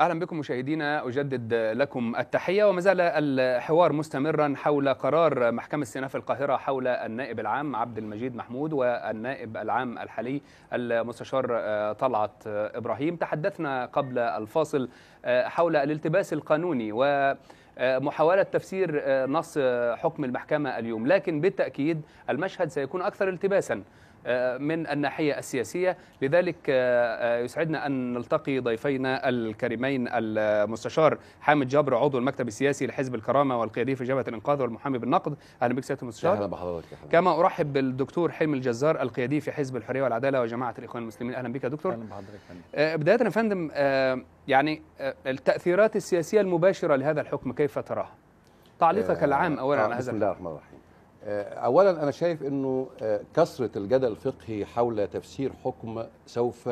اهلا بكم مشاهدينا اجدد لكم التحيه وما زال الحوار مستمرا حول قرار محكمه استئناف القاهره حول النائب العام عبد المجيد محمود والنائب العام الحالي المستشار طلعت ابراهيم تحدثنا قبل الفاصل حول الالتباس القانوني و محاولة تفسير نص حكم المحكمة اليوم لكن بالتأكيد المشهد سيكون أكثر التباسا من الناحية السياسية لذلك آه، آه، يسعدنا أن نلتقي ضيفينا الكريمين المستشار حامد جابر عضو المكتب السياسي لحزب الكرامة والقيادي في جبهة الإنقاذ والمحامي بالنقد أهلا بك سيادة المستشار أهلا بحضرتك كما أرحب بالدكتور حلمي الجزار القيادي في حزب الحرية والعدالة وجماعة الإخوان المسلمين أهلا بك يا دكتور أهلا بحضرتك آه، بداية يا فندم يعني التأثيرات السياسية المباشرة لهذا الحكم كيف تراها؟ تعليقك العام أولا على هذا بسم الله الرحمن الرحيم آه، اولا انا شايف انه آه، كثره الجدل الفقهي حول تفسير حكم سوف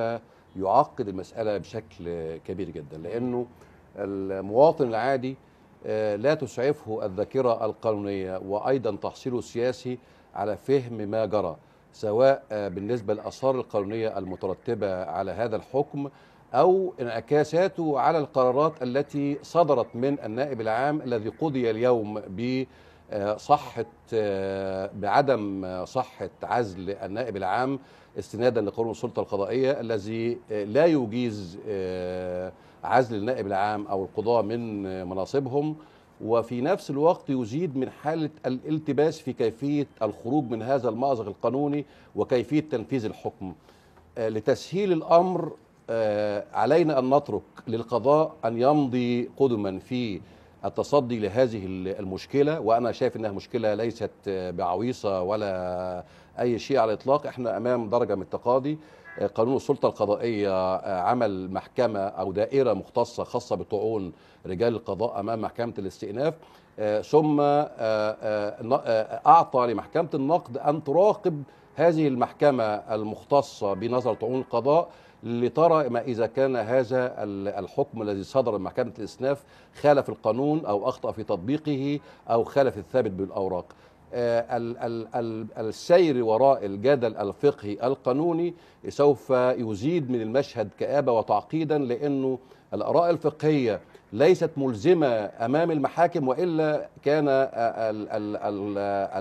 يعقد المساله بشكل كبير جدا لانه المواطن العادي آه، لا تسعفه الذاكره القانونيه وايضا تحصيله السياسي على فهم ما جرى سواء بالنسبه للاثار القانونيه المترتبه على هذا الحكم او انعكاساته على القرارات التي صدرت من النائب العام الذي قضي اليوم ب صحة آه، بعدم صحة عزل النائب العام استنادا لقانون السلطة القضائية الذي آه، لا يجيز آه، عزل النائب العام أو القضاة من مناصبهم وفي نفس الوقت يزيد من حالة الالتباس في كيفية الخروج من هذا المأزق القانوني وكيفية تنفيذ الحكم لتسهيل الأمر علينا أن نترك للقضاء أن يمضي قدما في التصدي لهذه المشكله وانا شايف انها مشكله ليست بعويصه ولا اي شيء على الاطلاق احنا امام درجه من التقاضي قانون السلطة القضائية عمل محكمة أو دائرة مختصة خاصة بطعون رجال القضاء أمام محكمة الاستئناف ثم آه، آه، آه، أعطى لمحكمة النقد أن تراقب هذه المحكمة المختصة بنظر طعون القضاء لترى ما إذا كان هذا الحكم الذي صدر من محكمة الإسناف خالف القانون أو أخطأ في تطبيقه أو خالف الثابت بالأوراق آه، السير وراء الجدل الفقهي القانوني سوف يزيد من المشهد كآبة وتعقيدا لأنه الآراء الفقهية ليست ملزمة أمام المحاكم وإلا كان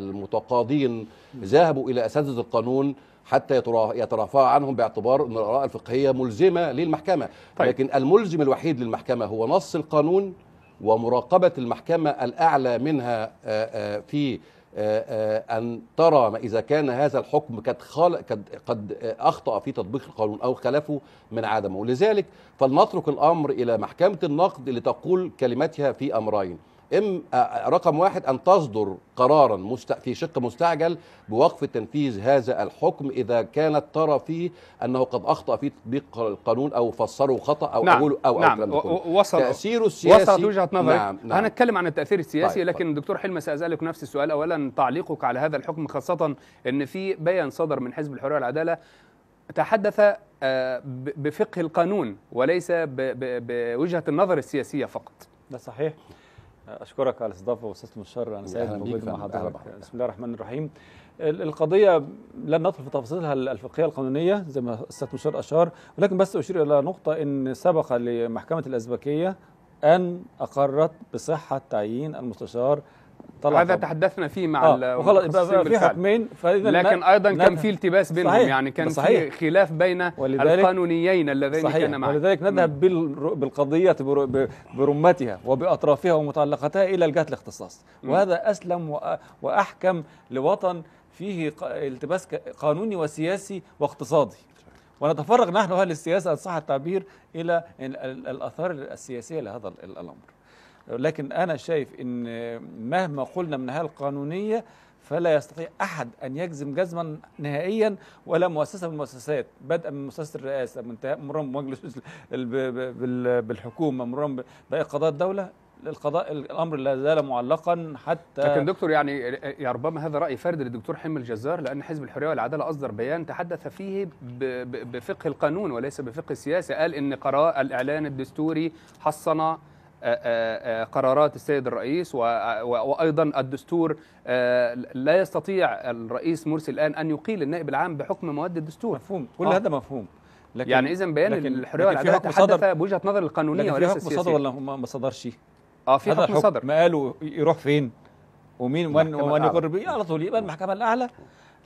المتقاضين ذهبوا إلى أساتذة القانون حتى يترافع عنهم باعتبار ان الاراء الفقهيه ملزمه للمحكمه طيب. لكن الملزم الوحيد للمحكمه هو نص القانون ومراقبه المحكمه الاعلى منها في أن ترى ما إذا كان هذا الحكم قد قد قد أخطأ في تطبيق القانون أو خلفه من عدمه، لذلك فلنترك الأمر إلى محكمة النقد لتقول كلمتها في أمرين، ام آه، آه، رقم واحد ان تصدر قرارا في شق مستعجل بوقف تنفيذ هذا الحكم اذا كانت ترى فيه انه قد اخطا في تطبيق القانون او فسره خطا او نعم أقوله او نعم وصل تاثيره السياسي وصلت وجهه نظرك نعم نعم هنتكلم عن التاثير السياسي طيب لكن طيب دكتور حلمي ساسالك نفس السؤال اولا تعليقك على هذا الحكم خاصه ان في بيان صدر من حزب الحريه والعداله تحدث آه، بفقه القانون وليس بوجهه النظر السياسيه فقط ده صحيح اشكرك على الاستضافه واستاذ مشار انا سعيد بوجود مع حضرتك بسم الله الرحمن الرحيم القضيه لن ندخل في تفاصيلها الفقهيه القانونيه زي ما استاذ مشار اشار ولكن بس اشير الى نقطه ان سبق لمحكمه الازبكيه ان اقرت بصحه تعيين المستشار طلع هذا طبعا. تحدثنا فيه مع آه. وخلاص في حكمين فاذا لكن ايضا كان في التباس بينهم صحيح. يعني كان صحيح. في خلاف بين القانونيين اللذين صحيح. كان معا ولذلك نذهب بالقضيه برمتها وباطرافها ومتعلقاتها الى الجهه الاختصاص وهذا اسلم واحكم لوطن فيه التباس قانوني وسياسي واقتصادي ونتفرغ نحن اهل السياسه ان صح التعبير الى الاثار السياسيه لهذا الامر لكن أنا شايف أن مهما قلنا من القانونية فلا يستطيع أحد أن يجزم جزما نهائيا ولا مؤسسة من المؤسسات بدءا من مؤسسة الرئاسة مرام بمجلس بالحكومة مرام باقي قضاء الدولة القضاء الامر لا زال معلقا حتى لكن دكتور يعني يا يعني ربما هذا راي فرد للدكتور حلمي الجزار لان حزب الحريه والعداله اصدر بيان تحدث فيه بفقه القانون وليس بفقه السياسه قال ان قرار الاعلان الدستوري حصن آه، آه، آه، قرارات السيد الرئيس وايضا الدستور لا يستطيع الرئيس مرسي الان ان يقيل النائب العام بحكم مواد الدستور مفهوم كل آه. هذا مفهوم لكن يعني اذا بيان الحريه والعداله تحدث بوجهه نظر القانونيه وليس السياسيه صدر ولا ما صدرش اه في حكم صدر ما قالوا يروح فين ومين ومن ومن يقر به على طول يبقى المحكمه الاعلى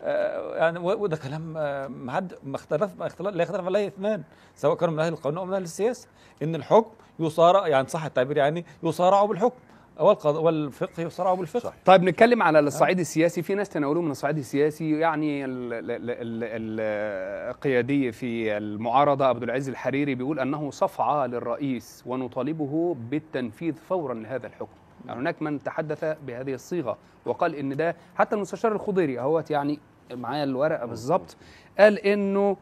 آه، يعني وده كلام آه، ما حد ما اختلف ما اختلف لا يختلف عليه اثنان سواء كانوا من اهل القانون او من اهل السياسه ان الحكم يصارع يعني صح التعبير يعني يصارع بالحكم والفقه يصارع بالفقه صح. طيب نتكلم على آه. الصعيد السياسي في ناس تناولوه من الصعيد السياسي يعني القيادي في المعارضه عبد العزيز الحريري بيقول انه صفعه للرئيس ونطالبه بالتنفيذ فورا لهذا الحكم يعني هناك من تحدث بهذه الصيغه وقال ان ده حتى المستشار الخضيري اهوت يعني معايا الورقه بالظبط قال انه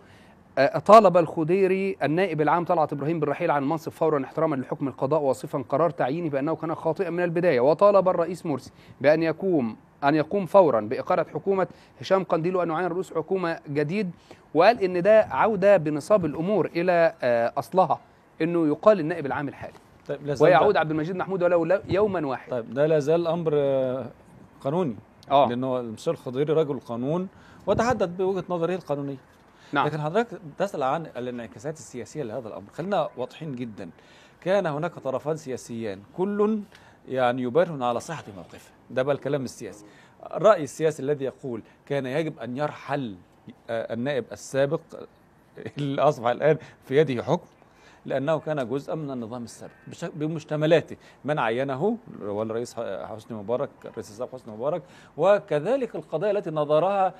آه، طالب الخديري النائب العام طلعت ابراهيم بالرحيل عن المنصب فورا احتراما لحكم القضاء واصفا قرار تعيينه بانه كان خاطئا من البدايه وطالب الرئيس مرسي بان يقوم ان يقوم فورا باقاله حكومه هشام قنديل وان يعين رئيس حكومه جديد وقال ان ده عوده بنصاب الامور الى آه، اصلها انه يقال النائب العام الحالي طيب ويعود عبد المجيد محمود ولو يوما واحدا طيب ده لا زال امر آه، قانوني اه لانه المستشار الخضيري رجل قانون وتحدد بوجهه نظره القانونيه نعم لكن حضرتك تسال عن الانعكاسات السياسيه لهذا الامر خلينا واضحين جدا كان هناك طرفان سياسيان كل يعني يبرهن على صحه موقفه ده بقى الكلام السياسي الراي السياسي الذي يقول كان يجب ان يرحل آه، النائب السابق اللي اصبح الان في يده حكم لأنه كان جزءا من النظام السابق بمشتملاته من عينه هو الرئيس حسني مبارك الرئيس السابق حسني مبارك وكذلك القضايا التي نظرها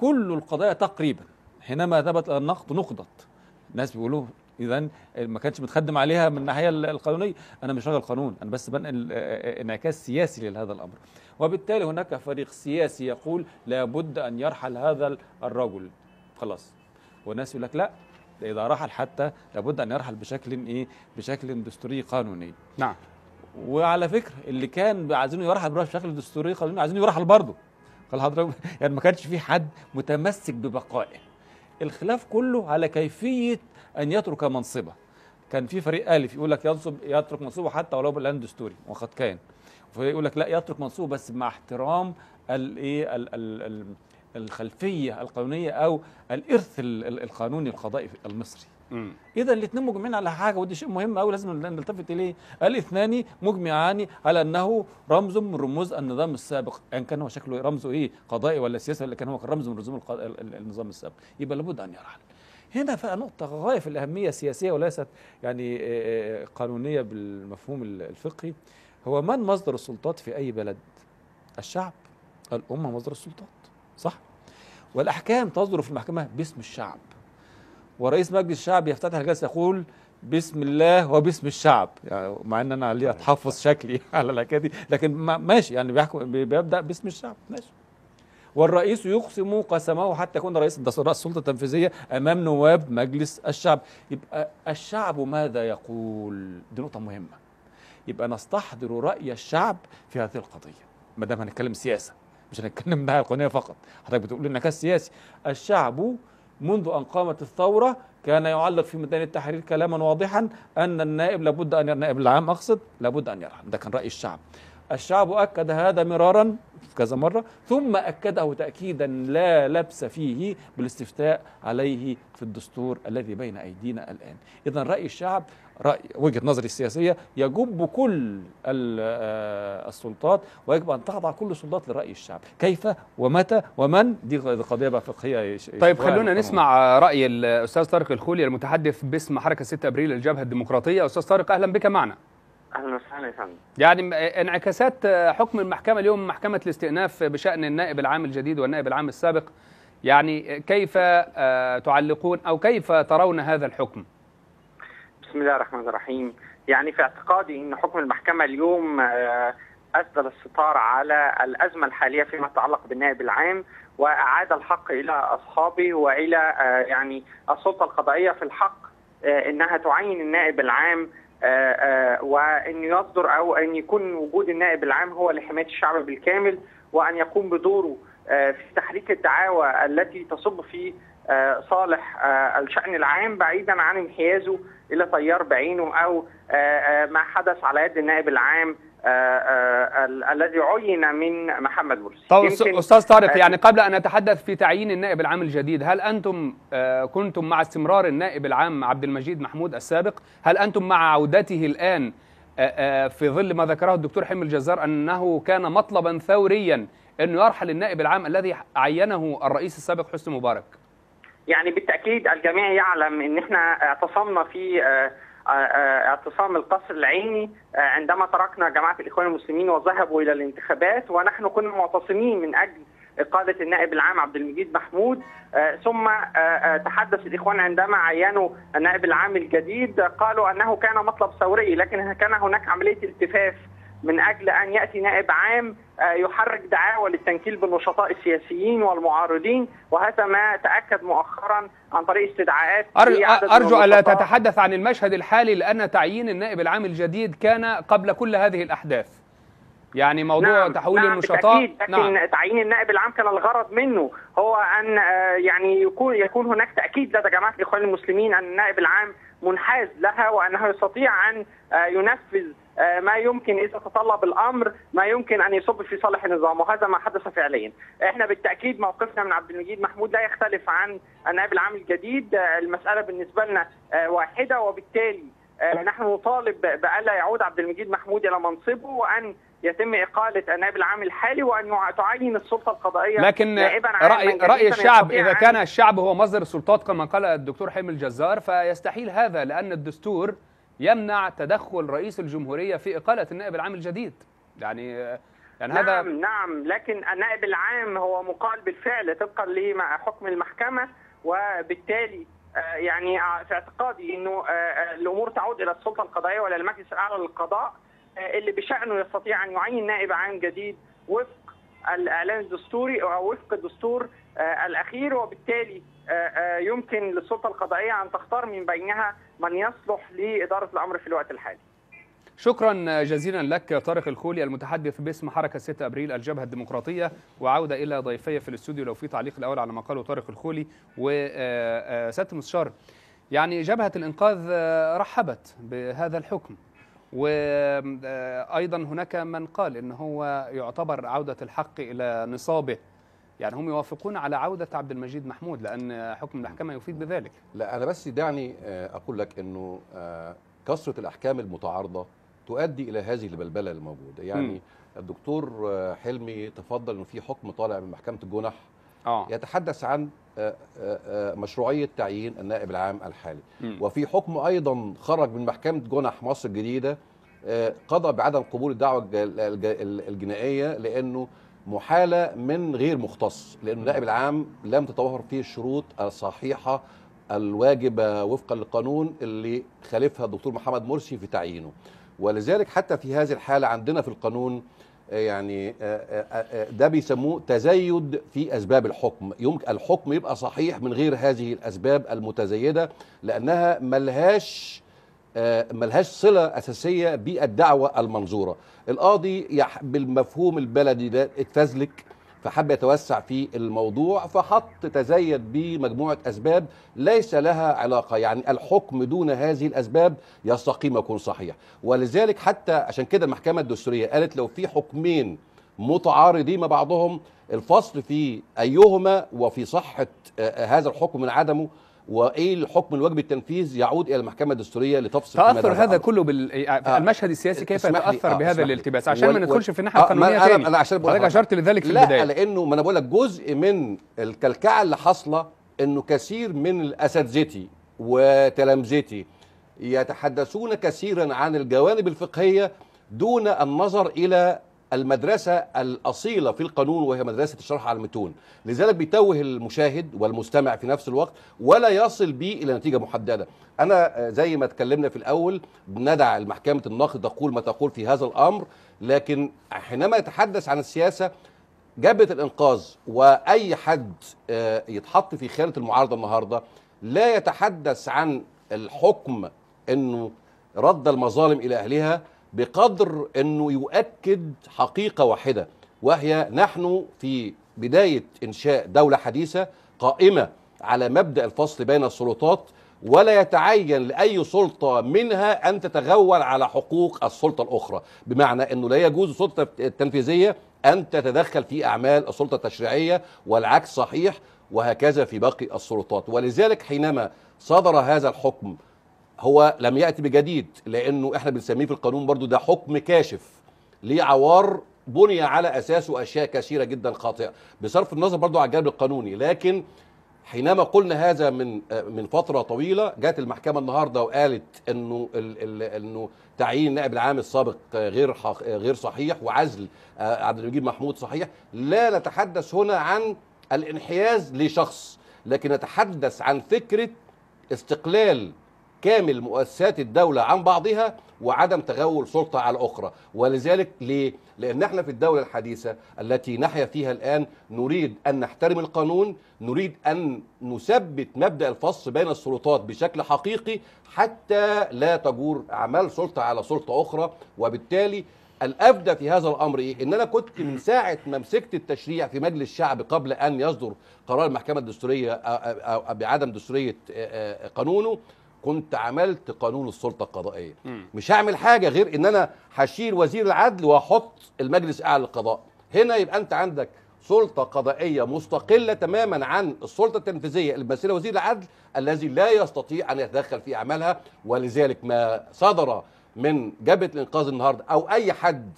كل القضايا تقريبا حينما ثبت النقد نقضت الناس بيقولوا اذا ما كانش متخدم عليها من الناحيه القانونيه انا مش راجل قانون انا بس بنقل انعكاس سياسي لهذا الامر وبالتالي هناك فريق سياسي يقول لابد ان يرحل هذا الرجل خلاص والناس يقول لك لا إذا رحل حتى لابد أن يرحل بشكل إيه بشكل دستوري قانوني نعم وعلى فكرة اللي كان عايزينه يرحل بشكل دستوري قانوني عايزينه يرحل برضه قال حضرتك يعني ما كانش في حد متمسك ببقائه الخلاف كله على كيفية أن يترك منصبه كان في فريق ألف يقول لك ينصب يترك منصبه حتى ولو بالان دستوري وقد كان وفريق يقول لك لا يترك منصبه بس مع احترام الايه الخلفيه القانونيه او الارث القانوني القضائي المصري اذا الاثنين مجمعين على حاجه ودي شيء مهم قوي لازم نلتفت اليه الاثنان مجمعان على انه رمز من رموز النظام السابق ان يعني كان هو شكله رمزه ايه قضائي ولا سياسي ولا كان هو رمز من رموز النظام السابق يبقى لابد ان يرحل هنا بقى نقطة غاية في الأهمية سياسية وليست يعني آه، آه، قانونية بالمفهوم الفقهي هو من مصدر السلطات في أي بلد؟ الشعب الأمة مصدر السلطات صح والأحكام تصدر في المحكمة باسم الشعب ورئيس مجلس الشعب يفتتح الجلسة يقول بسم الله وباسم الشعب يعني مع ان انا ليه اتحفظ طيب، طيب. شكلي على الحكايه دي لكن ماشي يعني بيحكم بيبدا باسم الشعب ماشي والرئيس يقسم قسمه حتى يكون رئيس السلطه التنفيذيه امام نواب مجلس الشعب يبقى الشعب ماذا يقول دي نقطه مهمه يبقى نستحضر راي الشعب في هذه القضيه ما دام هنتكلم سياسه مش هنتكلم بقى القانونيه فقط حضرتك بتقول لي السياسي الشعب منذ ان قامت الثوره كان يعلق في ميدان التحرير كلاما واضحا ان النائب لابد ان النائب العام اقصد لابد ان يرحل ده كان راي الشعب الشعب اكد هذا مرارا كذا مره ثم اكده تاكيدا لا لبس فيه بالاستفتاء عليه في الدستور الذي بين ايدينا الان اذا راي الشعب رأي وجهة نظري السياسية يجب كل آه، السلطات ويجب أن تخضع كل السلطات لرأي الشعب كيف ومتى ومن دي قضية بقى فقهية طيب خلونا نسمع رأي الأستاذ طارق الخولي المتحدث باسم حركة 6 أبريل الجبهة الديمقراطية أستاذ طارق أهلا بك معنا اهلا وسهلا يا فندم يعني انعكاسات حكم المحكمه اليوم محكمه الاستئناف بشان النائب العام الجديد والنائب العام السابق يعني كيف آه، تعلقون او كيف ترون هذا الحكم؟ بسم الله الرحمن الرحيم يعني في اعتقادي ان حكم المحكمه اليوم اسدل آه، الستار على الازمه الحاليه فيما يتعلق بالنائب العام واعاد الحق الى اصحابه والى آه، يعني السلطه القضائيه في الحق آه، انها تعين النائب العام وان يصدر او ان يكون وجود النائب العام هو لحمايه الشعب بالكامل وان يقوم بدوره في تحريك الدعاوى التي تصب في آه، صالح آه، الشأن العام بعيدا عن انحيازه إلى تيار بعينه أو آه، ما حدث على يد النائب العام الذي عين من محمد مرسي طيب استاذ طارق يعني قبل ان أتحدث في تعيين النائب العام الجديد هل انتم كنتم مع استمرار النائب العام عبد المجيد محمود السابق هل انتم مع عودته الان في ظل ما ذكره الدكتور حلمي الجزار انه كان مطلبا ثوريا انه يرحل النائب العام الذي عينه الرئيس السابق حسني مبارك يعني بالتاكيد الجميع يعلم ان احنا اعتصمنا في آه، آه، آه، اعتصام القصر العيني عندما تركنا جماعه الاخوان المسلمين وذهبوا الى الانتخابات ونحن كنا معتصمين من اجل قادة النائب العام عبد المجيد محمود ثم تحدث الإخوان عندما عينوا النائب العام الجديد قالوا أنه كان مطلب ثوري لكن كان هناك عملية التفاف من اجل ان ياتي نائب عام آه، يحرك دعاوى للتنكيل بالنشطاء السياسيين والمعارضين وهذا ما تاكد مؤخرا عن طريق استدعاءات ارجو الا تتحدث عن المشهد الحالي لان تعيين النائب العام الجديد كان قبل كل هذه الاحداث يعني موضوع نعم تحويل نعم النشطاء لكن نعم. تعيين النائب العام كان الغرض منه هو ان آه، يعني يكون يكون هناك تاكيد لدى جماعه الاخوان المسلمين ان النائب العام منحاز لها وانه يستطيع ان آه، ينفذ آه، ما يمكن اذا تطلب الامر ما يمكن ان يصب في صالح النظام وهذا ما حدث فعليا. احنا بالتاكيد موقفنا من عبد المجيد محمود لا يختلف عن النائب العام الجديد، آه، المساله بالنسبه لنا آه، واحده وبالتالي نحن نطالب بألا يعود عبد المجيد محمود إلى منصبه وأن يتم إقالة النائب العام الحالي وأن تعين السلطة القضائية لكن رأي, رأي الشعب إذا كان الشعب هو مصدر السلطات كما قال الدكتور حلمي الجزار فيستحيل هذا لأن الدستور يمنع تدخل رئيس الجمهورية في إقالة النائب العام الجديد يعني يعني نعم هذا نعم لكن النائب العام هو مقال بالفعل طبقا لحكم المحكمة وبالتالي آه، يعني آه، في اعتقادي انه آه، الامور تعود الى السلطه القضائيه ولا المجلس الاعلى للقضاء اللي بشانه يستطيع ان يعين نائب عام جديد وفق الاعلان الدستوري او وفق الدستور الاخير وبالتالي آه، آه، يمكن للسلطه القضائيه ان تختار من بينها من يصلح لاداره الامر في الوقت الحالي. شكرا جزيلا لك طارق الخولي المتحدث باسم حركه 6 ابريل الجبهه الديمقراطيه وعوده الى ضيفي في الاستوديو لو في تعليق الاول على ما قاله طارق الخولي وسياده المستشار آه، يعني جبهه الانقاذ رحبت بهذا الحكم وايضا هناك من قال ان هو يعتبر عوده الحق الى نصابه يعني هم يوافقون على عودة عبد المجيد محمود لأن حكم المحكمة يفيد بذلك لا أنا بس دعني آه، أقول لك أنه آه، كثرة الأحكام المتعارضة تؤدي إلى هذه البلبلة الموجودة يعني م. الدكتور آه، حلمي تفضل أنه في حكم طالع من محكمة الجنح آه. يتحدث عن مشروعية تعيين النائب العام الحالي م. وفي حكم أيضا خرج من محكمة جنح مصر الجديدة قضى بعدم قبول الدعوة الجنائية لأنه محاله من غير مختص لان النائب العام لم تتوفر فيه الشروط الصحيحه الواجبه وفقا للقانون اللي خالفها الدكتور محمد مرسي في تعيينه ولذلك حتى في هذه الحاله عندنا في القانون آه، يعني آه، آه، ده بيسموه تزايد في اسباب الحكم يمكن الحكم يبقى صحيح من غير هذه الاسباب المتزايده لانها ملهاش آه، ملهاش صلة أساسية بالدعوة المنظورة القاضي بالمفهوم البلدي ده اتفزلك فحب يتوسع في الموضوع فحط تزيد بمجموعة أسباب ليس لها علاقة يعني الحكم دون هذه الأسباب يستقيم يكون صحيح ولذلك حتى عشان كده المحكمة الدستورية قالت لو في حكمين متعارضين مع بعضهم الفصل في أيهما وفي صحة آه، آه، هذا الحكم من عدمه وايه الحكم الواجب التنفيذ يعود الى المحكمه الدستوريه لتفصل تاثر هذا الأمر. كله بالمشهد آه. السياسي كيف يتاثر آه، بهذا الالتباس عشان ما ندخلش في الناحيه القانونيه آه، تاني انا, أنا عشان بقول حضرتك اشرت لذلك في لا البدايه لا لانه ما انا بقول لك جزء من الكلكعه اللي حاصله انه كثير من الاساتذتي وتلامذتي يتحدثون كثيرا عن الجوانب الفقهيه دون النظر الى المدرسة الأصيلة في القانون وهي مدرسة الشرح على المتون لذلك بيتوه المشاهد والمستمع في نفس الوقت ولا يصل به إلى نتيجة محددة أنا آه، زي ما اتكلمنا في الأول ندع المحكمة النقد تقول ما تقول في هذا الأمر لكن حينما يتحدث عن السياسة جبهة الإنقاذ وأي حد آه، يتحط في خانة المعارضة النهاردة لا يتحدث عن الحكم أنه رد المظالم إلى أهلها بقدر انه يؤكد حقيقه واحده وهي نحن في بدايه انشاء دوله حديثه قائمه على مبدا الفصل بين السلطات ولا يتعين لاي سلطه منها ان تتغول على حقوق السلطه الاخرى بمعنى انه لا يجوز السلطه التنفيذيه ان تتدخل في اعمال السلطه التشريعيه والعكس صحيح وهكذا في باقي السلطات ولذلك حينما صدر هذا الحكم هو لم ياتي بجديد لانه احنا بنسميه في القانون برضو ده حكم كاشف ليه عوار بني على اساسه اشياء كثيره جدا خاطئه بصرف النظر برضو على الجانب القانوني لكن حينما قلنا هذا من من فتره طويله جت المحكمه النهارده وقالت انه انه تعيين النائب العام السابق غير غير صحيح وعزل آه، عبد المجيد محمود صحيح لا نتحدث هنا عن الانحياز لشخص لكن نتحدث عن فكره استقلال كامل مؤسسات الدولة عن بعضها وعدم تغول سلطة على أخرى ولذلك ليه؟ لأن احنا في الدولة الحديثة التي نحيا فيها الآن نريد أن نحترم القانون نريد أن نثبت مبدأ الفصل بين السلطات بشكل حقيقي حتى لا تجور أعمال سلطة على سلطة أخرى وبالتالي الأفدى في هذا الأمر إيه؟ إن أنا كنت من ساعة ما مسكت التشريع في مجلس الشعب قبل أن يصدر قرار المحكمة الدستورية بعدم دستورية قانونه كنت عملت قانون السلطه القضائيه م. مش هعمل حاجه غير ان انا هشيل وزير العدل واحط المجلس الاعلى للقضاء هنا يبقى انت عندك سلطه قضائيه مستقله تماما عن السلطه التنفيذيه الممثله وزير العدل الذي لا يستطيع ان يتدخل في اعمالها ولذلك ما صدر من جبهه الانقاذ النهارده او اي حد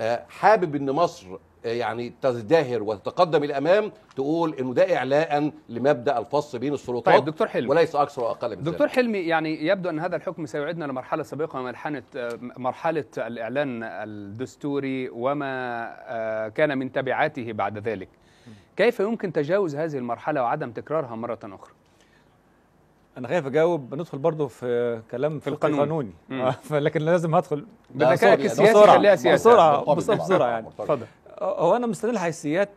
آه، حابب ان مصر آه، يعني تزدهر وتتقدم الامام تقول انه ده اعلاء لمبدا الفص بين السلطات طيب دكتور حلمي وليس اكثر واقل من دكتور حلمي يعني يبدو ان هذا الحكم سيعيدنا لمرحله سابقه مرحله آه، مرحله الاعلان الدستوري وما آه، كان من تبعاته بعد ذلك كيف يمكن تجاوز هذه المرحله وعدم تكرارها مره اخرى انا خايف اجاوب ندخل برضه في كلام في القانون القانوني لكن لازم هدخل بسرعه بسرعه بسرعه يعني اتفضل هو انا مستني الحيثيات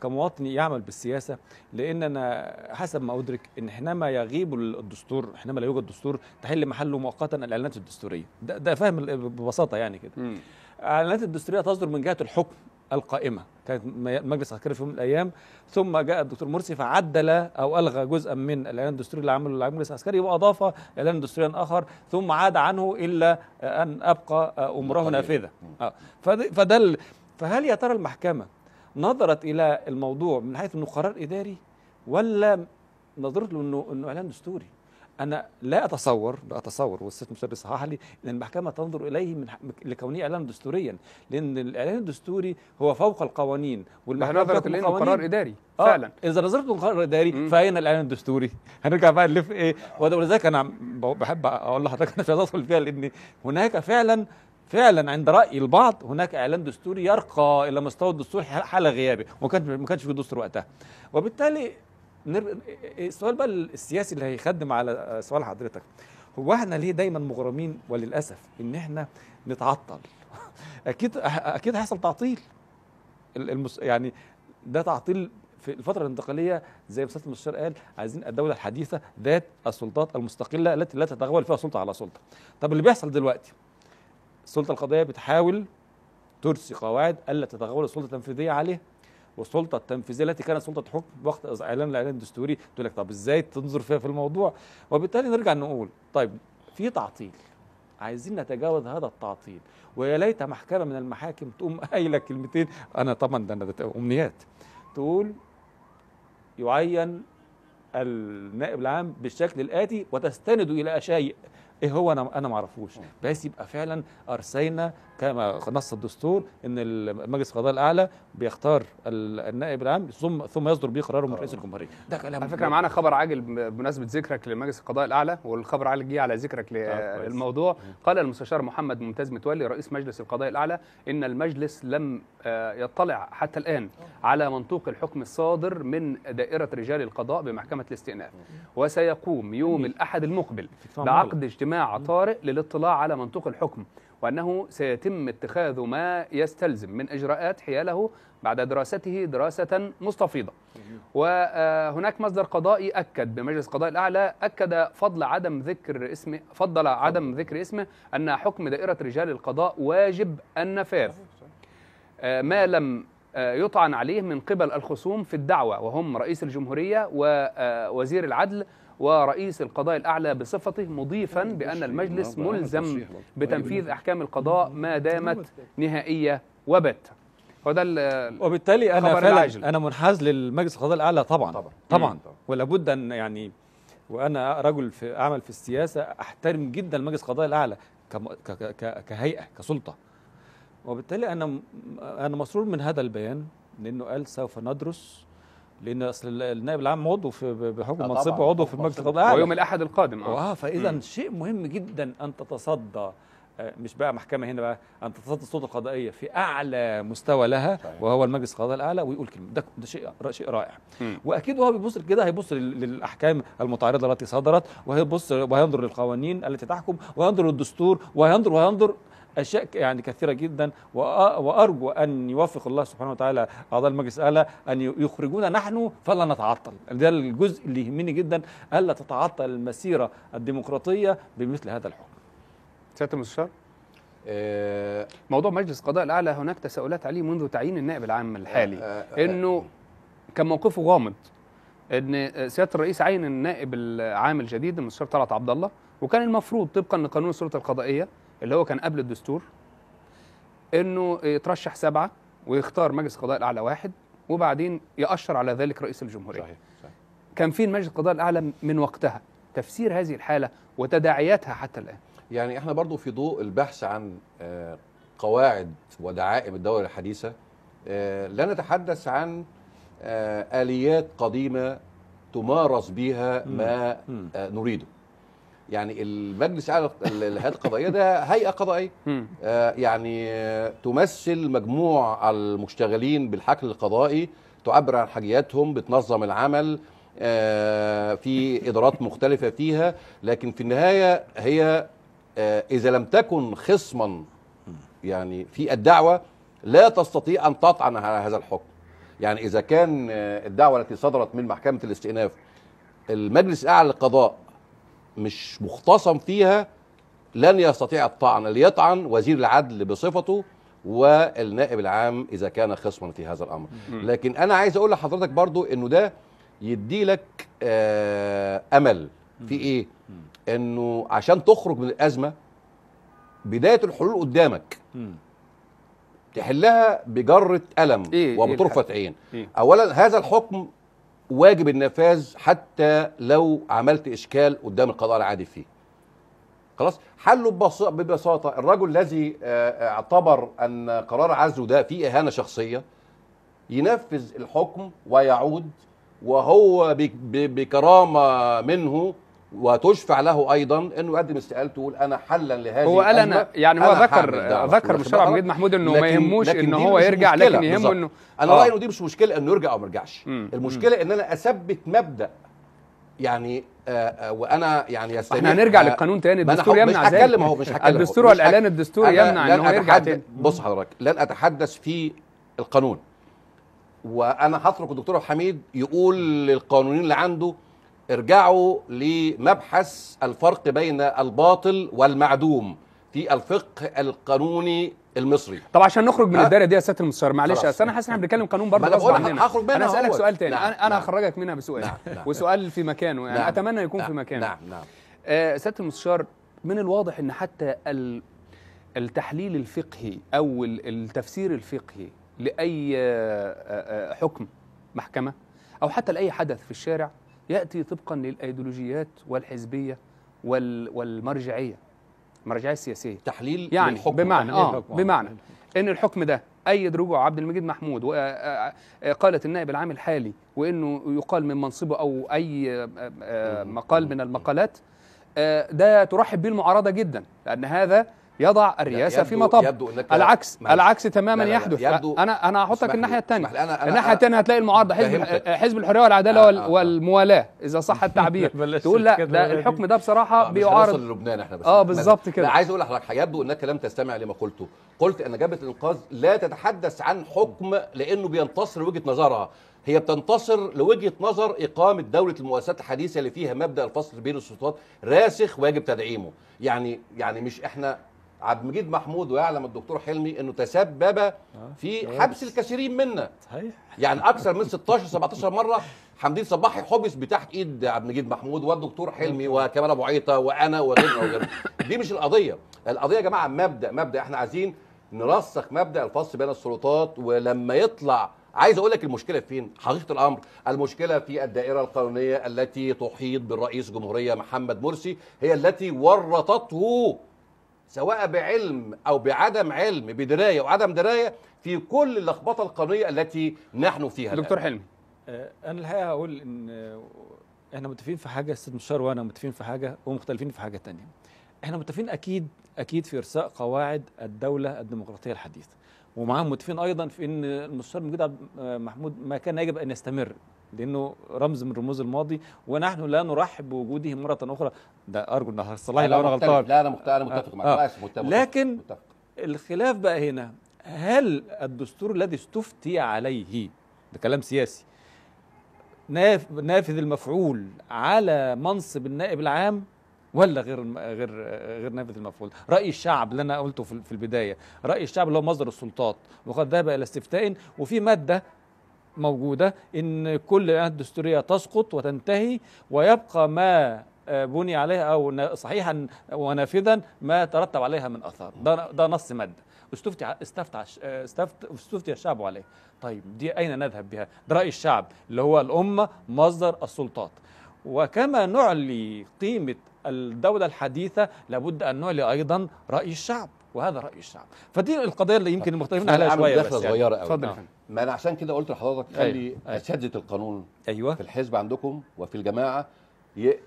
كمواطن يعمل بالسياسه لان انا حسب ما ادرك ان حينما يغيب الدستور حينما لا يوجد دستور تحل محله مؤقتا الاعلانات الدستوريه ده, ده فاهم ببساطه يعني كده الاعلانات الدستوريه تصدر من جهه الحكم القائمه كانت مجلس عسكري في يوم من الايام ثم جاء الدكتور مرسي فعدل او الغى جزءا من الاعلان الدستوري اللي عمله المجلس العسكري واضاف اعلانا دستوريا اخر ثم عاد عنه الا ان ابقى امره نافذه آه. فده فهل يا ترى المحكمة نظرت إلى الموضوع من حيث أنه قرار إداري ولا نظرت له أنه, إنه إعلان دستوري أنا لا أتصور لا أتصور والست مشاري صحح لي أن المحكمة تنظر إليه من لكونه إعلان دستوريا لأن الإعلان الدستوري هو فوق القوانين والمحكمة نظرت لأنه قرار إداري آه فعلا اذا نظرت قرار اداري فاين الاعلان الدستوري هنرجع بقى نلف ايه ولذلك انا بحب اقول لحضرتك انا مش عايز ادخل فيها لان هناك فعلا فعلا عند راي البعض هناك اعلان دستوري يرقى الى مستوى الدستور حال غيابه وما كانش في دستور وقتها وبالتالي إيه، إيه، السؤال بقى السياسي اللي هيخدم على آه، سؤال حضرتك هو احنا ليه دايما مغرمين وللاسف ان احنا نتعطل اكيد اكيد هيحصل تعطيل المس... يعني ده تعطيل في الفترة الانتقالية زي ما سيادة المستشار قال عايزين الدولة الحديثة ذات السلطات المستقلة التي لا تتغول فيها سلطة على سلطة. طب اللي بيحصل دلوقتي السلطه القضائيه بتحاول ترسي قواعد الا تتغول السلطه التنفيذيه عليه والسلطه التنفيذيه التي كانت سلطه حكم وقت اعلان الاعلان الدستوري تقول لك طب ازاي تنظر فيها في الموضوع وبالتالي نرجع نقول طيب في تعطيل عايزين نتجاوز هذا التعطيل ويا ليت محكمه من المحاكم تقوم قايله كلمتين انا طبعا ده انا امنيات تقول يعين النائب العام بالشكل الاتي وتستند الى شيء ايه هو انا انا ما اعرفوش آه. بحيث يبقى فعلا ارسينا كما نص الدستور ان المجلس القضاء الاعلى بيختار النائب العام ثم ثم يصدر به قراره من رئيس آه. الجمهوريه ده كلام على فكره معانا خبر عاجل بمناسبه ذكرك لمجلس القضاء الاعلى والخبر عاجل جه على ذكرك للموضوع آه، قال المستشار محمد ممتاز متولي رئيس مجلس القضاء الاعلى ان المجلس لم يطلع حتى الان على منطوق الحكم الصادر من دائره رجال القضاء بمحكمه الاستئناف وسيقوم يوم الاحد المقبل بعقد اجتماع اجتماع طارئ للاطلاع على منطوق الحكم وأنه سيتم اتخاذ ما يستلزم من إجراءات حياله بعد دراسته دراسة مستفيضة وهناك مصدر قضائي أكد بمجلس قضاء الأعلى أكد فضل عدم ذكر اسمه فضل عدم ذكر اسمه أن حكم دائرة رجال القضاء واجب النفاذ آه، ما لم آه، يطعن عليه من قبل الخصوم في الدعوة وهم رئيس الجمهورية ووزير آه، العدل ورئيس القضاء الأعلى بصفته مضيفا بأن المجلس ملزم بتنفيذ أحكام القضاء ما دامت نهائية وبت وده وبالتالي انا فعلا انا منحاز للمجلس القضاء الاعلى طبعا طبعا, طبعا. ولابد ان يعني وانا رجل في اعمل في السياسه احترم جدا المجلس القضاء الاعلى كهيئه كسلطه وبالتالي انا انا مسرور من هذا البيان لانه قال سوف ندرس لان اصل النائب العام عضو في بحكم آه منصبه عضو في المجلس القضاء الاعلى ويوم الاحد القادم اه فاذا شيء مهم جدا ان تتصدى آه، مش بقى محكمه هنا بقى ان تتصدى السلطه القضائيه في اعلى مستوى لها صحيح. وهو المجلس القضاء الاعلى ويقول كلمه ده, ده شيء شيء رائع واكيد وهو بيبص كده هيبص للاحكام المتعارضه التي صدرت وهيبص وهينظر للقوانين التي تحكم وهينظر للدستور وهينظر وهينظر أشياء يعني كثيرة جدا وأرجو أن يوفق الله سبحانه وتعالى أعضاء المجلس ألا أن يخرجونا نحن فلا نتعطل ده الجزء اللي يهمني جدا ألا تتعطل المسيرة الديمقراطية بمثل هذا الحكم سيادة المستشار آه، موضوع مجلس القضاء الأعلى هناك تساؤلات عليه منذ تعيين النائب العام الحالي آه، آه، أنه كان موقفه غامض ان سياده الرئيس عين النائب العام الجديد المستشار طلعت عبد الله وكان المفروض طبقا لقانون السلطه القضائيه اللي هو كان قبل الدستور انه يترشح سبعه ويختار مجلس القضاء الاعلى واحد وبعدين يأشر على ذلك رئيس الجمهوريه صحيح. صحيح. كان في مجلس القضاء الاعلى من وقتها تفسير هذه الحاله وتداعياتها حتى الان يعني احنا برضو في ضوء البحث عن آه، قواعد ودعائم الدوله الحديثه آه، لا نتحدث عن آه، اليات قديمه تمارس بها ما نريده يعني المجلس الاعلى الهيئات القضائيه ده هيئه قضائيه آه، يعني تمثل مجموع المشتغلين بالحقل القضائي تعبر عن حاجياتهم بتنظم العمل آه، في ادارات مختلفه فيها لكن في النهايه هي آه، اذا لم تكن خصما يعني في الدعوه لا تستطيع ان تطعن على هذا الحكم يعني اذا كان الدعوه التي صدرت من محكمه الاستئناف المجلس الاعلى للقضاء مش مختصم فيها لن يستطيع الطعن ليطعن وزير العدل بصفته والنائب العام اذا كان خصما في هذا الامر لكن انا عايز اقول لحضرتك برضو انه ده يدي لك آه، امل في ايه انه عشان تخرج من الازمه بدايه الحلول قدامك تحلها بجره الم إيه،, إيه وبطرفه إيه عين إيه؟ اولا هذا الحكم واجب النفاذ حتى لو عملت اشكال قدام القضاء العادي فيه خلاص حله ببساطه الرجل الذي آه، آه، اعتبر ان قرار عزله ده فيه اهانه شخصيه ينفذ الحكم ويعود وهو بكرامه منه وتشفع له ايضا انه يقدم استقالته ويقول انا حلا لهذه هو قال انا يعني هو ذكر ذكر ذكر مشرع مجيد محمود انه ما يهموش ان هو يرجع لكن يهمه انه انا رايي آه. انه دي مش مشكله انه يرجع او ما يرجعش المشكله ان انا اثبت مبدا يعني آه، آه، وانا يعني يستمع احنا هنرجع للقانون تاني الدستور يمنع مش هتكلم اهو مش هتكلم الدستور والاعلان الدستوري يمنع ان هو يرجع تاني بص حضرتك لن اتحدث في القانون وانا هترك الدكتور حميد يقول للقانونيين اللي عنده ارجعوا لمبحث الفرق بين الباطل والمعدوم في الفقه القانوني المصري طب عشان نخرج من الدايره دي يا سياده المستشار معلش اصل انا حاسس ان احنا بنتكلم قانون برضه غصب عننا هخرج منها انا هسالك سؤال تاني نعم انا انا نعم. هخرجك منها بسؤال نعم, نعم. وسؤال في مكانه يعني نعم اتمنى يكون نعم في مكانه نعم نعم آه سياده المستشار من الواضح ان حتى التحليل الفقهي او التفسير الفقهي لاي آه، آه، حكم محكمه او حتى لاي حدث في الشارع يأتي طبقا للأيديولوجيات والحزبية وال والمرجعية المرجعية السياسية تحليل يعني الحكم بمعنى آه بمعنى إن الحكم ده أيد رجوع عبد المجيد محمود وقالت آه، آه، آه، النائب العام الحالي وإنه يقال من منصبه أو أي مقال من المقالات ده ترحب به المعارضة جدا لأن هذا يضع الرئاسه في مطب يبدو انك العكس معلش. العكس تماما لا لا لا يحدث يبدو انا انا هحطك الناحيه الثانيه الناحيه الثانيه هتلاقي المعارضه حزب حزب الحريه والعداله آه،, آه آه والموالاه اذا صح التعبير تقول لا ده الحكم ده بصراحه آه بيعارض لبنان احنا بس اه بالظبط كده عايز اقول لحضرتك يبدو انك لم تستمع لما قلته قلت ان جبهه الانقاذ لا تتحدث عن حكم لانه بينتصر لوجهه نظرها هي بتنتصر لوجهه نظر اقامه دوله المؤسسات الحديثه اللي فيها مبدا الفصل بين السلطات راسخ ويجب تدعيمه يعني يعني مش احنا عبد المجيد محمود ويعلم الدكتور حلمي انه تسبب آه. في حبس الكثيرين منا صحيح يعني اكثر من 16 17 مره حمدين صباحي حبس بتحت ايد عبد المجيد محمود والدكتور حلمي وكمال ابو عيطه وانا وغيرنا وغيرنا دي مش القضيه القضيه يا جماعه مبدا مبدا احنا عايزين نرسخ مبدا الفصل بين السلطات ولما يطلع عايز اقول لك المشكله فين حقيقه الامر المشكله في الدائره القانونيه التي تحيط بالرئيس جمهوريه محمد مرسي هي التي ورطته سواء بعلم او بعدم علم بدرايه وعدم درايه في كل اللخبطه القانونيه التي نحن فيها دكتور حلمي آه، انا الحقيقه هقول ان آه، احنا متفقين في حاجه استاذ مشار وانا متفقين في حاجه ومختلفين في حاجه تانية احنا متفقين اكيد اكيد في ارساء قواعد الدوله الديمقراطيه الحديثه ومعاهم متفقين ايضا في ان المستشار مجيد آه، محمود ما كان يجب ان يستمر لانه رمز من رموز الماضي ونحن لا نرحب بوجوده مره اخرى ده ارجو ان صلاحي لو انا غلطان لا انا انا متفق معك آه. متفق. لكن متفق. الخلاف بقى هنا هل الدستور الذي استفتي عليه ده كلام سياسي نافذ المفعول على منصب النائب العام ولا غير غير غير نافذ المفعول راي الشعب اللي انا قلته في البدايه راي الشعب اللي هو مصدر السلطات وقد ذهب الى استفتاء وفي ماده موجودة إن كل العينات الدستورية تسقط وتنتهي ويبقى ما آه، بني عليها أو صحيحا ونافذا ما ترتب عليها من أثار ده, ده نص مادة استفتي استفتى آه، استفت استفتي الشعب عليه طيب دي أين نذهب بها ده رأي الشعب اللي هو الأمة مصدر السلطات وكما نعلي قيمة الدولة الحديثة لابد أن نعلي أيضا رأي الشعب وهذا راي الشعب فدي القضيه اللي يمكن طيب. مختلفين عليها شويه دخله يعني. صغيره قوي اتفضل ما انا عشان كده قلت لحضرتك أيوه. خلي أيوة. اساتذه القانون ايوه في الحزب عندكم وفي الجماعه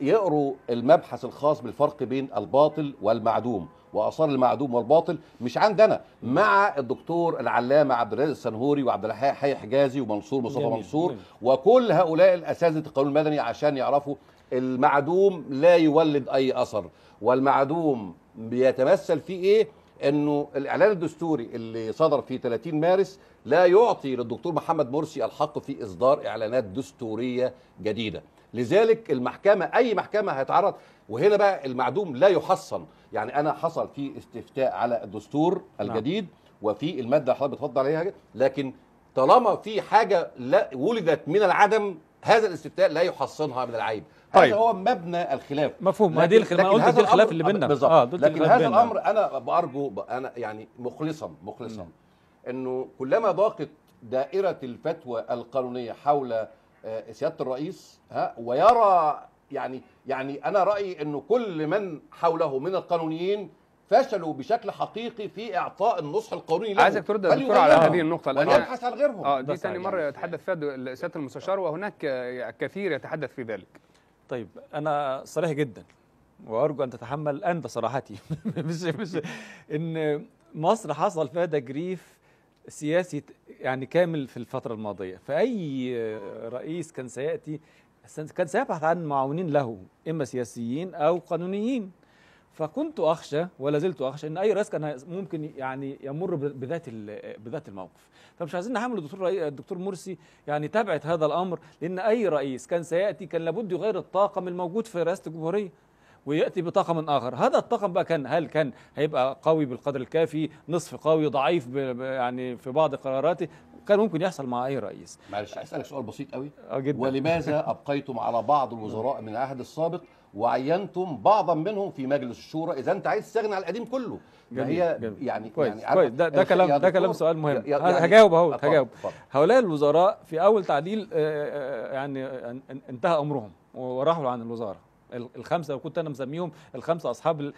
يقروا المبحث الخاص بالفرق بين الباطل والمعدوم واثار المعدوم والباطل مش عندنا مع الدكتور العلامه عبد الرازق السنهوري وعبد الحي حجازي ومنصور مصطفى منصور وكل هؤلاء الاساتذه القانون المدني عشان يعرفوا المعدوم لا يولد اي اثر والمعدوم بيتمثل في ايه انه الاعلان الدستوري اللي صدر في 30 مارس لا يعطي للدكتور محمد مرسي الحق في اصدار اعلانات دستوريه جديده لذلك المحكمه اي محكمه هيتعرض وهنا بقى المعدوم لا يحصن يعني انا حصل في استفتاء على الدستور نعم. الجديد وفي الماده اللي حضرتك بتفضل عليها لكن طالما في حاجه لا ولدت من العدم هذا الاستفتاء لا يحصنها من العيب طيب. هذا هو مبنى الخلاف مفهوم ما دي الخلاف لكن هذا الخلاف اللي بيننا آه لكن هذا الامر انا بارجو انا يعني مخلصا مخلصا انه كلما ضاقت دائره الفتوى القانونيه حول آه، سياده الرئيس ها ويرى يعني يعني انا رايي انه كل من حوله من القانونيين فشلوا بشكل حقيقي في اعطاء النصح القانوني له عايزك ترد على هذه النقطه لان وليبحث عن غيرهم اه دي ثاني يعني مره يتحدث فيها سياده المستشار وهناك آه، كثير يتحدث في ذلك طيب انا صريح جدا وارجو ان تتحمل انت صراحتي مش مش ان مصر حصل فيها تجريف سياسي يعني كامل في الفتره الماضيه فاي رئيس كان سياتي كان سيبحث عن معاونين له اما سياسيين او قانونيين فكنت اخشى ولا زلت اخشى ان اي رئيس كان ممكن يعني يمر بذات بذات الموقف فمش عايزين نحمل الدكتور الدكتور مرسي يعني تبعت هذا الامر لان اي رئيس كان سياتي كان لابد يغير الطاقم الموجود في رئاسه الجمهوريه وياتي بطاقم اخر هذا الطاقم بقى كان هل كان هيبقى قوي بالقدر الكافي نصف قوي ضعيف يعني في بعض قراراته كان ممكن يحصل مع اي رئيس معلش اسالك سؤال بسيط قوي آه، جدا ولماذا ابقيتم على بعض الوزراء من العهد السابق وعينتم بعضا منهم في مجلس الشورى اذا انت عايز تستغنى على القديم كله جميل يعني هي جميل يعني, يعني كويس يعني كويس ده, ده كلام ده كلام سؤال مهم يعني هجاوب اهو هجاوب هؤلاء الوزراء في اول تعديل آه، آه، يعني آه، انتهى امرهم وراحوا عن الوزاره الخمسه كنت انا مسميهم الخمسه اصحاب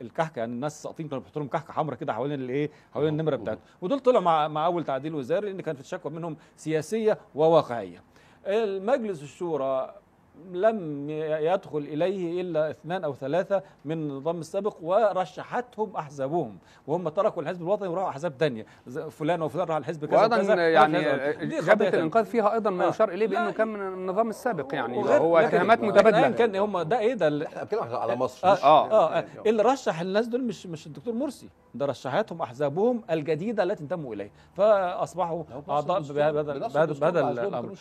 الكحكه يعني الناس الساقطين كانوا بيحطوا لهم كحكه حمراء كده حوالين الايه حوالين النمره بتاعتهم ودول طلعوا مع مع اول تعديل وزاري لان كانت الشكوى منهم سياسيه وواقعيه المجلس الشورى لم يدخل إليه إلا اثنان أو ثلاثة من النظام السابق ورشحتهم أحزابهم وهم تركوا الحزب الوطني وراحوا أحزاب تانية فلان وفلان راح الحزب كذا وأيضا يعني جبهة الإنقاذ فيها أيضا ما آه. يشار إليه بأنه كان من النظام السابق يعني هو اتهامات متبادلة كان هم ده إيه ده بتكلم على مصر آه،, آه, آه, آه اللي رشح الناس دول مش مش الدكتور مرسي ده رشحتهم أحزابهم الجديدة التي انتموا إليه فأصبحوا أعضاء بهذا بهذا الأمر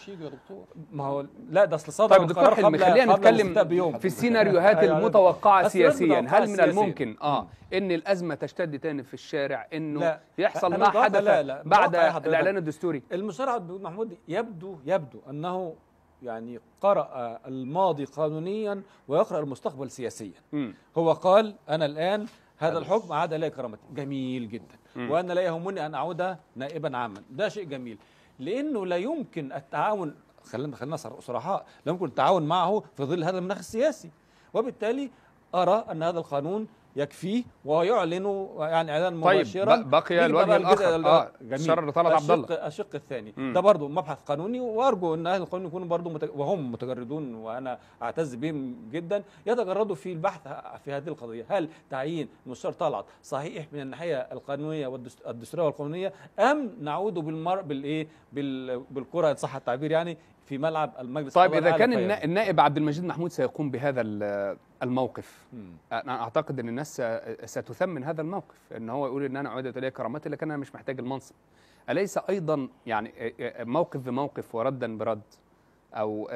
ما هو لا ده أصل صدر طيب شرح خلينا نتكلم في السيناريوهات أيوة، أيوة. المتوقعه سياسيا هل من الممكن اه ان الازمه تشتد تاني في الشارع انه لا. يحصل ما حدث بعد الاعلان الدستوري المصارع محمود يبدو يبدو انه يعني قرأ الماضي قانونيا ويقرأ المستقبل سياسيا م. هو قال أنا الآن هذا الحكم عاد لي كرامتي جميل جدا م. وأنا لا يهمني أن أعود نائبا عاما ده شيء جميل لأنه لا يمكن التعاون خلينا خلينا صرحاء لم يكن التعاون معه في ظل هذا المناخ السياسي وبالتالي أرى أن هذا القانون يكفيه ويعلن يعني اعلان مباشرا طيب بقي الوجه الاخر اه جميل لطلعت عبد الله الشق الثاني مم. ده برضه مبحث قانوني وارجو ان اهل القانون يكونوا برضه متج... وهم متجردون وانا اعتز بهم جدا يتجردوا في البحث في هذه القضيه هل تعيين المستشار طلعت صحيح من الناحيه القانونيه والدستوريه والقانونيه ام نعود بالمر بالايه بال... بالكره ان صح التعبير يعني في ملعب المجلس طيب اذا كان النا... النائب عبد المجيد محمود سيقوم بهذا الموقف انا اعتقد ان الناس ستثمن هذا الموقف ان هو يقول ان انا عودت الي كرامتي لكن انا مش محتاج المنصب اليس ايضا يعني موقف بموقف وردا برد او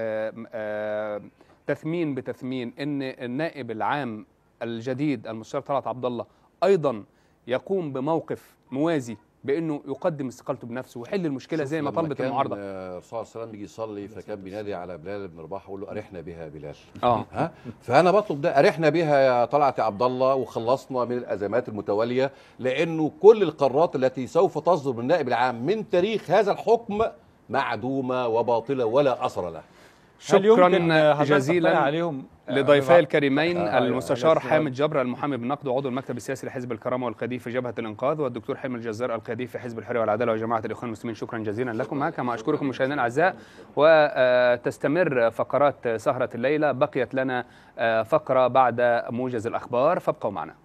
تثمين بتثمين ان النائب العام الجديد المستشار طلعت عبد الله ايضا يقوم بموقف موازي بانه يقدم استقالته بنفسه ويحل المشكله زي ما طلبت المعارضه الرسول عليه وسلم بيجي يصلي فكان بينادي على بلال بن رباح ويقول له ارحنا بها يا بلال اه ها فانا بطلب ده ارحنا بها يا طلعت يا عبد الله وخلصنا من الازمات المتواليه لانه كل القرارات التي سوف تصدر من النائب العام من تاريخ هذا الحكم معدومه وباطله ولا اثر لها شكرا جزيلا عليهم آه، لضيفي آه، الكريمين آه، المستشار حامد جبر المحامي بالنقد وعضو المكتب السياسي لحزب الكرامه والقديم في جبهه الانقاذ والدكتور حامد الجزار القديم في حزب الحريه والعداله وجماعه الاخوان المسلمين شكرا جزيلا لكم كما اشكركم مشاهدينا الاعزاء وتستمر فقرات سهره الليله بقيت لنا فقره بعد موجز الاخبار فابقوا معنا